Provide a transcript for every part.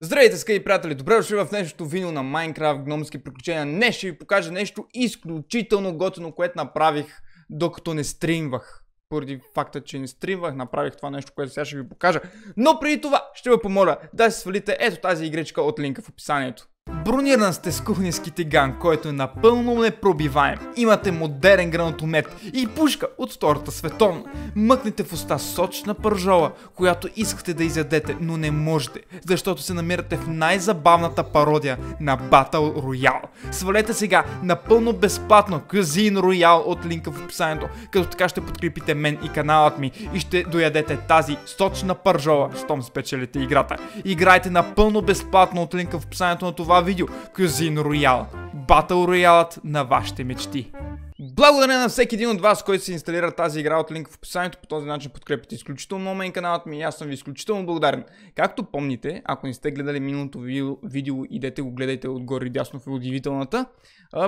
Здравейте, скъпи приятели! Добре дошли в днешното видео на Minecraft Гномски приключения. Днес ще ви покажа нещо изключително готино, което направих докато не стримвах. Поради факта, че не стримвах, направих това нещо, което сега ще ви покажа. Но преди това ще ви помоля да се свалите ето тази игричка от линка в описанието. Брониран сте с кухненски тиган, който е напълно непробиваем. Имате модерен гранатомет и пушка от Втората световна. Мъкнете в уста сочна пържола, която искате да изядете, но не можете, защото се намирате в най-забавната пародия на Battle Royale. Свалете сега напълно безплатно Казин Royale от линка в описанието, като така ще подкрепите мен и каналът ми и ще доядете тази сочна пържола, щом спечелите играта. Играйте напълно безплатно от линка в описанието на това видео видео Казин Роял. Батъл Роялът на вашите мечти. Благодаря на всеки един от вас, който се инсталира тази игра от линк в описанието. По този начин подкрепите изключително много мен каналът ми и аз съм ви изключително благодарен. Както помните, ако не сте гледали миналото видео, идете го гледайте отгоре дясно в удивителната,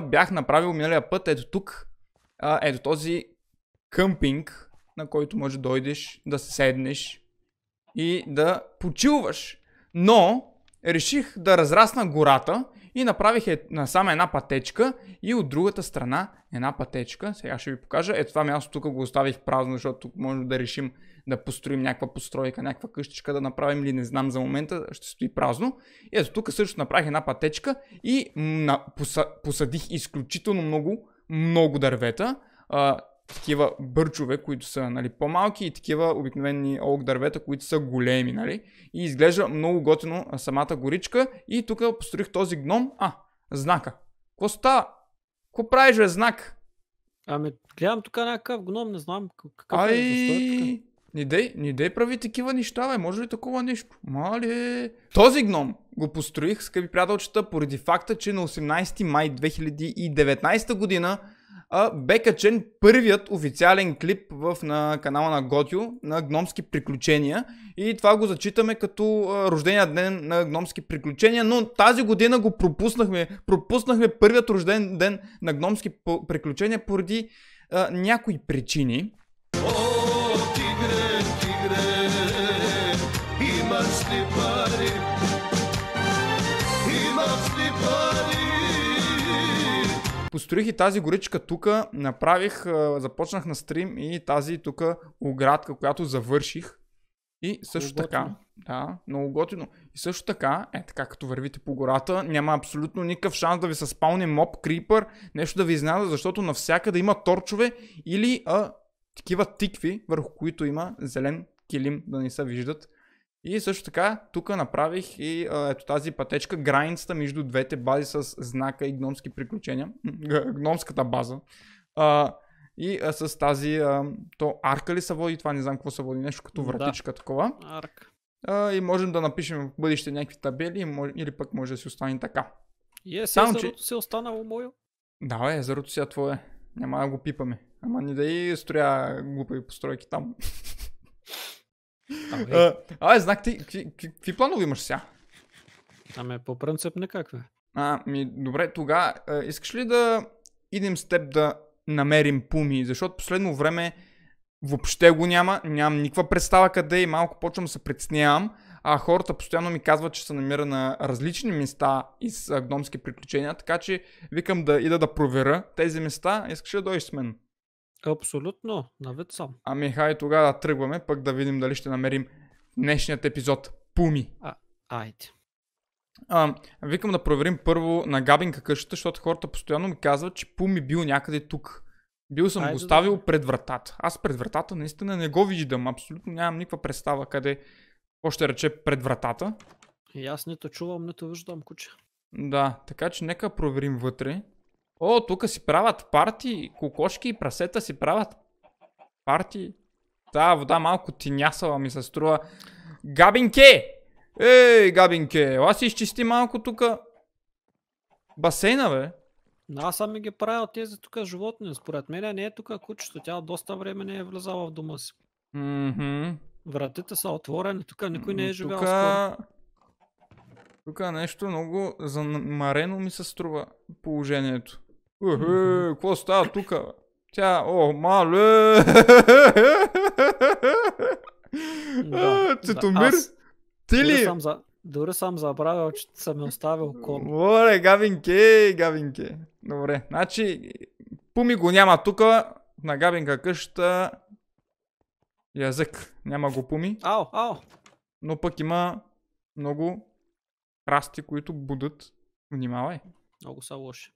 бях направил миналия път ето тук, ето този къмпинг, на който може да дойдеш, да седнеш и да почилваш. Но реших да разрасна гората и направих е, насам една пътечка и от другата страна една пътечка. Сега ще ви покажа. Ето това място тук го оставих празно, защото тук може да решим да построим някаква постройка, някаква къщичка да направим или не знам за момента, ще стои празно. И ето тук също направих една пътечка и на, поса, посадих изключително много, много дървета. А, такива бърчове, които са нали, по-малки и такива обикновени олк дървета, които са големи. Нали? И изглежда много готино самата горичка. И тук построих този гном. А, знака. Какво става? Какво правиш, бе, знак? Ами, гледам тук някакъв гном, не знам какъв е Ай... е. Не дей, не дей прави такива неща, бе. може ли такова нещо? Мале. Този гном го построих, скъпи приятелчета, поради факта, че на 18 май 2019 година бе качен първият официален клип в, на канала на Готио на гномски приключения и това го зачитаме като рождения ден на гномски приключения, но тази година го пропуснахме. Пропуснахме първият рожден ден на гномски приключения поради а, някои причини. Построих и тази горичка тук, направих, започнах на стрим и тази тук оградка, която завърших. И също много така, да, много готино. И също така, е така като вървите по гората, няма абсолютно никакъв шанс да ви се спауне моб, крипър, нещо да ви изненада, защото навсякъде има торчове или а, такива тикви, върху които има зелен килим да не се виждат и също така, тук направих и а, ето тази пътечка, границата между двете бази с знака и гномски приключения, гномската база. А, и а, с тази, а, то арка ли се води, това не знам какво се води, нещо като вратичка да. такова. Арк. А, и можем да напишем в бъдеще някакви табели или пък може да си остане така. Е, yes, езерото че... си е останало мое. Да, езерото си е твое. Няма да го пипаме. Ама не да и строя глупави постройки там. Абе, е, знак ти, какви планове имаш сега? Ами по принцип никакви. А, ми, добре, тога а, искаш ли да идем с теб да намерим пуми? Защото последно време въобще го няма, нямам никаква представа къде и малко почвам да се предснявам, а хората постоянно ми казват, че се намира на различни места из гномски приключения, така че викам да ида да проверя тези места, искаш ли да дойдеш с мен? Абсолютно, навед съм. Ами хай тогава да тръгваме, пък да видим дали ще намерим днешният епизод. Пуми! А, айде. А, викам да проверим първо на Габинка къщата, е, защото хората постоянно ми казват, че Пуми бил някъде тук. Бил съм Айде го оставил да. пред вратата. Аз пред вратата наистина не го виждам. Абсолютно нямам никаква представа къде. Какво ще рече пред вратата? И аз нито чувам, нито виждам куче. Да, така че нека проверим вътре. О, тук си правят парти, кокошки и прасета си правят парти. Та вода малко тинясала ми се струва. Габинке! Ей, Габинке, ела си изчисти малко тук. Басейна, бе. Аз съм ми ги правил тези тук животни. Според мен не е тук кучето. Тя доста време не е влезала в дома си. Мхм. Вратите са отворени. Тук никой не е живял тука... скоро. Тук нещо много замарено ми се струва положението какво става тук? Тя, о, мале! Е, Цитомир, ти ли? Дори съм забравил, че съм оставил кон. Добре, Гавинке, Гавинке. Добре, значи Пуми го няма тука. на Габинка къща язък. Няма го Пуми. Ау, ау. Но пък има много расти, които будат. Внимавай. Много са лоши.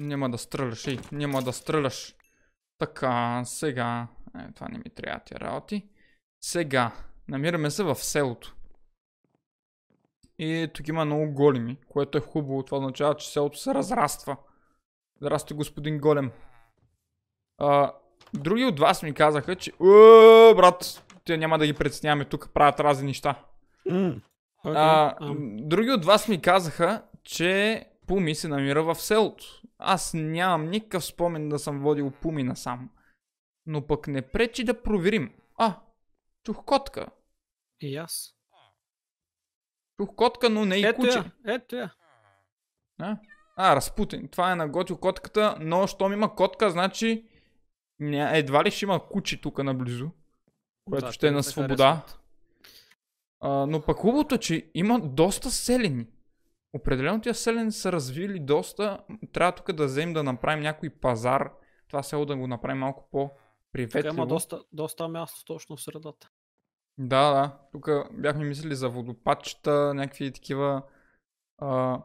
Няма да стреляш, ей, няма да стреляш. Така, сега... Е, това не ми трябва тия работи. Сега, намираме се в селото. И тук има много големи, което е хубаво. Това означава, че селото се разраства. Здрасти, господин голем. А, други от вас ми казаха, че... О, «Е, брат, тя няма да ги предсняваме тук, правят разни неща. Mm. Okay. А, други от вас ми казаха, че Пуми се намира в селото. Аз нямам никакъв спомен да съм водил Пуми насам. Но пък не пречи да проверим. А, чух котка. И аз. Чух котка, но не и ето куче. Я, ето я. А? а, разпутен. Това е наготил котката, но щом има котка, значи Ня, едва ли ще има куче тук наблизо, което да, ще е на свобода. А, но пък хубавото е, че има доста селени определено тия селени са развили доста. Трябва тук да вземем да направим някой пазар. Това село да го направим малко по приветливо. Тук има доста, доста място точно в средата. Да, да. Тук бяхме мислили за водопадчета, някакви такива а,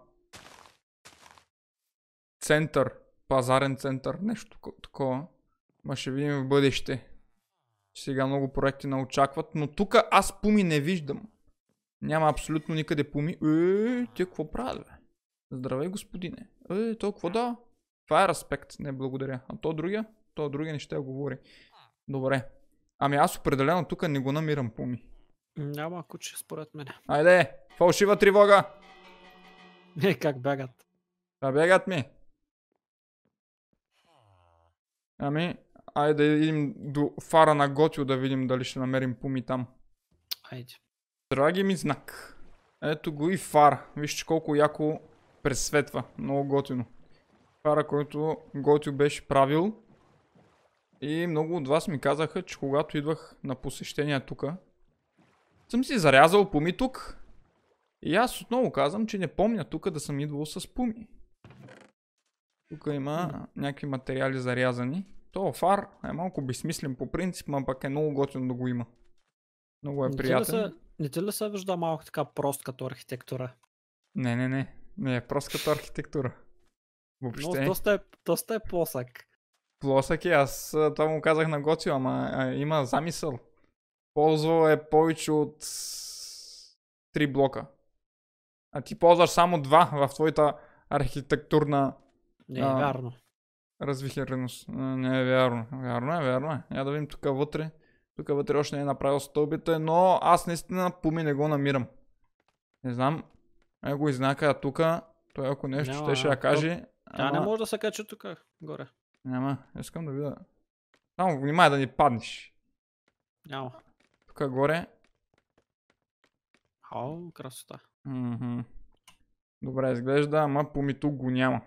център, пазарен център, нещо такова. Ма ще видим в бъдеще. Сега много проекти не очакват, но тук аз пуми не виждам. Няма абсолютно никъде пуми. Е, те какво прави? бе? Здравей, господине. Е, то какво да? Това е респект, не благодаря. А то другия? То другия не ще я говори. Добре. Ами аз определено тук не го намирам пуми. Няма куче, според мен. Айде, фалшива тривога! Не, как бягат? Да бягат ми. Ами, айде да идем до фара на Готио да видим дали ще намерим пуми там. Айде. Драги ми знак. Ето го и фар. Вижте колко яко пресветва. Много готино. Фара, който Готио беше правил. И много от вас ми казаха, че когато идвах на посещение тук, съм си зарязал пуми тук. И аз отново казвам, че не помня тук да съм идвал с пуми. Тук има някакви материали зарязани. То фар е малко безсмислен по принцип, но пък е много готино да го има. Много е приятен. Не ти ли се вижда е малко така прост като архитектура? Не, не, не. Не е прост като архитектура. Въобще. Но доста е, доста е плосък. Плосък е, аз това му казах на Гоцио, ама а, има замисъл. Ползвал е повече от 3 блока. А ти ползваш само два в твоята архитектурна... Не е а, вярно. Развихереност. Не е вярно. Вярно е, вярно е. Я да видим тук вътре. Тук вътре още не е направил стълбите, но аз наистина Пуми не го намирам. Не знам. Е го изнака тук. Той ако нещо Няма, ще ще я каже. Тя ама... не може да се качи тук, горе. Няма, искам да видя. Само внимай да ни паднеш. Няма. Тук горе. Ау, красота. М-м-м. Добре изглежда, ама Пуми тук го няма.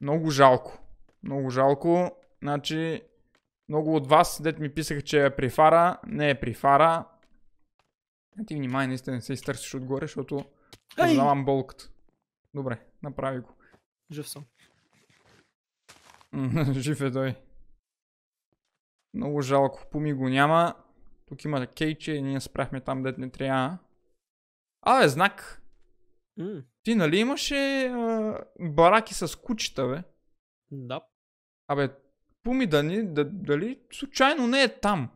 Много жалко. Много жалко. Значи много от вас, дет ми писаха, че е при фара. Не е при фара. А ти внимай, наистина не се изтърсиш отгоре, защото познавам болката. Добре, направи го. Жив съм. Жив е той. Много жалко. Пуми го няма. Тук има кейче и ние спряхме там, дет не трябва. А, е знак. Mm. Ти нали имаше а, бараки с кучета, бе? Да. Абе, Споми да ни, да, дали случайно не е там.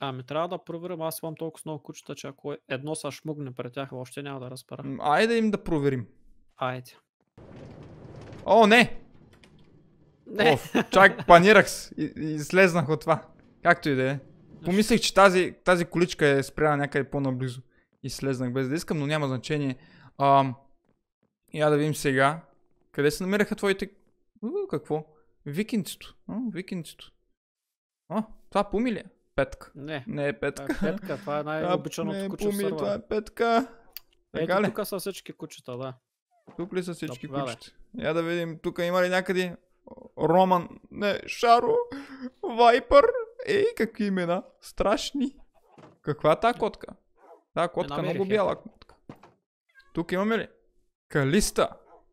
Ами трябва да проверим, аз имам толкова много кучета, че ако е- едно са шмугне пред тях, въобще няма да разбера. Айде им да проверим. Айде. О, не! Не. Оф, чак, панирах с и, и слезнах от това. Както и да е. Помислих, че тази, тази количка е спряна някъде по-наблизо. И слезнах без да искам, но няма значение. Ам, я да видим сега. Къде се намираха твоите... У, какво? Викинцето. О, викинцето. О, това е пуми ли? Петка. Не. Не е петка. Е, петка, това е най-обичаното е куче пуми, в сърва. Това е петка. Ето тук са всички кучета, да. Тук ли са всички да, кучета? Я да видим, тук има ли някъде Роман, не, Шаро, Вайпър. Ей, какви имена. Страшни. Каква е тази котка? Та котка е много бяла котка. Тук имаме ли? Калиста,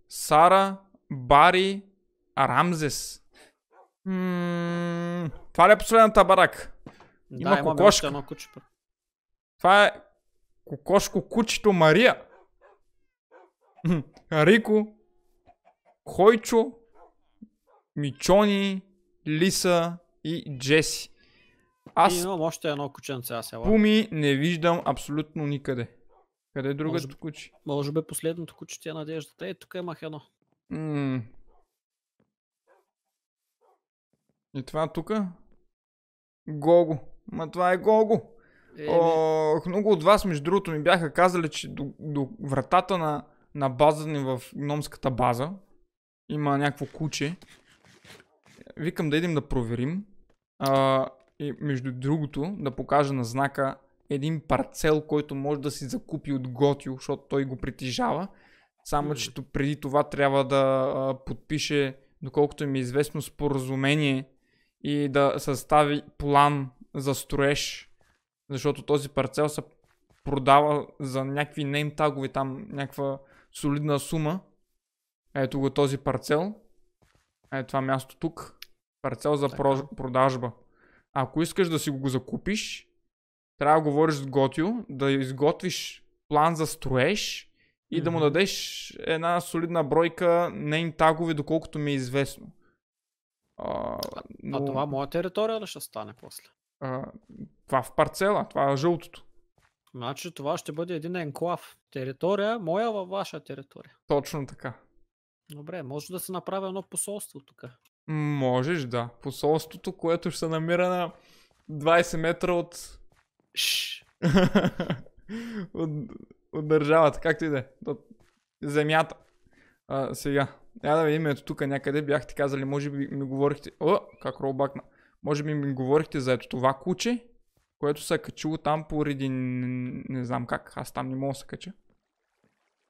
Сара, Бари, Рамзес това ли е последната барак? Има да, кокошка. Имаме още едно Това е кокошко кучето Мария. Рико, Хойчо, Мичони, Лиса и Джеси. Аз... И имам още едно кученце, аз Пуми не виждам абсолютно никъде. Къде е другото куче? Може би е последното куче ти е надеждата. Е, тук имах едно. И това тук? Гого. Ма това е Гого. Е, Ох, много от вас, между другото, ми бяха казали, че до, до вратата на, на база ни в гномската база има някакво куче. Викам да идем да проверим. А, и между другото, да покажа на знака един парцел, който може да си закупи от Готио, защото той го притежава. Само, че преди това трябва да а, подпише, доколкото им е известно, споразумение и да състави план за строеж, защото този парцел се продава за някакви нейм тагове, там някаква солидна сума. Ето го този парцел. Ето това място тук. Парцел за така. продажба. Ако искаш да си го закупиш, трябва да говориш с Готио, да изготвиш план за строеж и mm-hmm. да му дадеш една солидна бройка нейм тагове, доколкото ми е известно. Но... А това моя територия ли ще стане после? А, това в парцела, това е жълтото. Значи това ще бъде един енклав. Територия е моя във ваша територия. Точно така. Добре, може да се направи едно посолство тук. Можеш, да. Посолството, което ще се намира на 20 метра от... Шш. от, от държавата, както и да е. От земята. А, сега. Я да видим, ето тук някъде бяхте казали, може би ми говорихте... О, как ролбакна. Може би ми говорихте за ето това куче, което се е качило там поради... Не, не знам как, аз там не мога да се кача.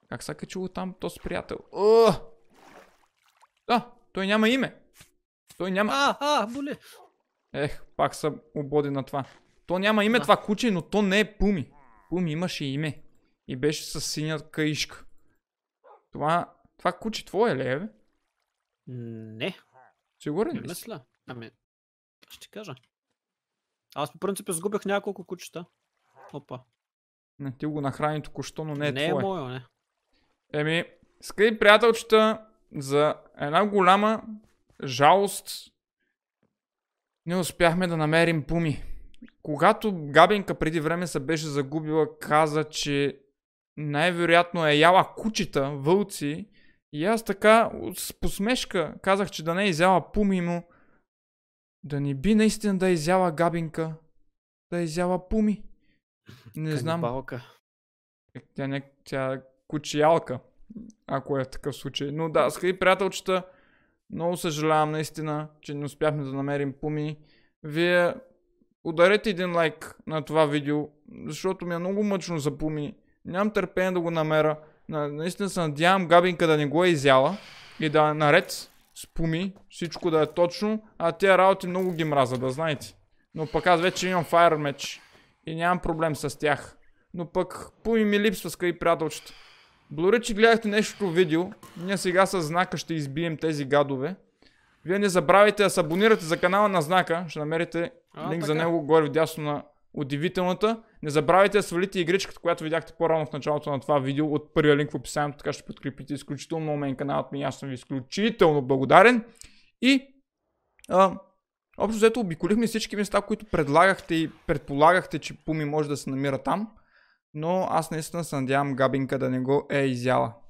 Как се е качило там то с приятел? О! Да, той няма име. Той няма... А, а, боле. Ех, пак съм ободи на това. То няма име това куче, но то не е Пуми. Пуми имаше име. И беше с синя каишка. Това това куче твое ли е? Не. Сигурен ли Мисля. Ами, ще кажа. Аз по принцип изгубих няколко кучета. Опа. Не, ти го нахрани току-що, но не е не е твое. Не е мое, не. Еми, скъпи приятелчета, за една голяма жалост не успяхме да намерим Пуми. Когато Габинка преди време се беше загубила, каза, че най-вероятно е яла кучета, вълци и аз така с посмешка казах, че да не е изява пуми му. да не би наистина да е изява Габинка, да е изява Пуми. Не Канибалка. знам. Тя, не, тя кучиялка, ако е в такъв случай. Но да, скъпи приятелчета, много съжалявам наистина, че не успяхме да намерим Пуми. Вие ударете един лайк на това видео, защото ми е много мъчно за Пуми. Нямам търпение да го намеря. На, наистина се надявам Габинка да не го е изяла и да е наред спуми всичко да е точно, а тези работи много ги мраза, да знаете. Но пък аз вече имам Fire Match и нямам проблем с тях. Но пък пуми ми липсва, скъпи приятелчета. Благодаря, че гледахте нещото видео. Ние сега с знака ще избием тези гадове. Вие не забравяйте да се абонирате за канала на знака. Ще намерите линк така. за него горе в дясно на удивителната. Не забравяйте да свалите игричката, която видяхте по-рано в началото на това видео от първия линк в описанието, така ще подкрепите изключително много мен каналът ми, аз съм ви изключително благодарен. И а, общо взето обиколихме всички места, които предлагахте и предполагахте, че Пуми може да се намира там, но аз наистина се надявам Габинка да не го е изяла.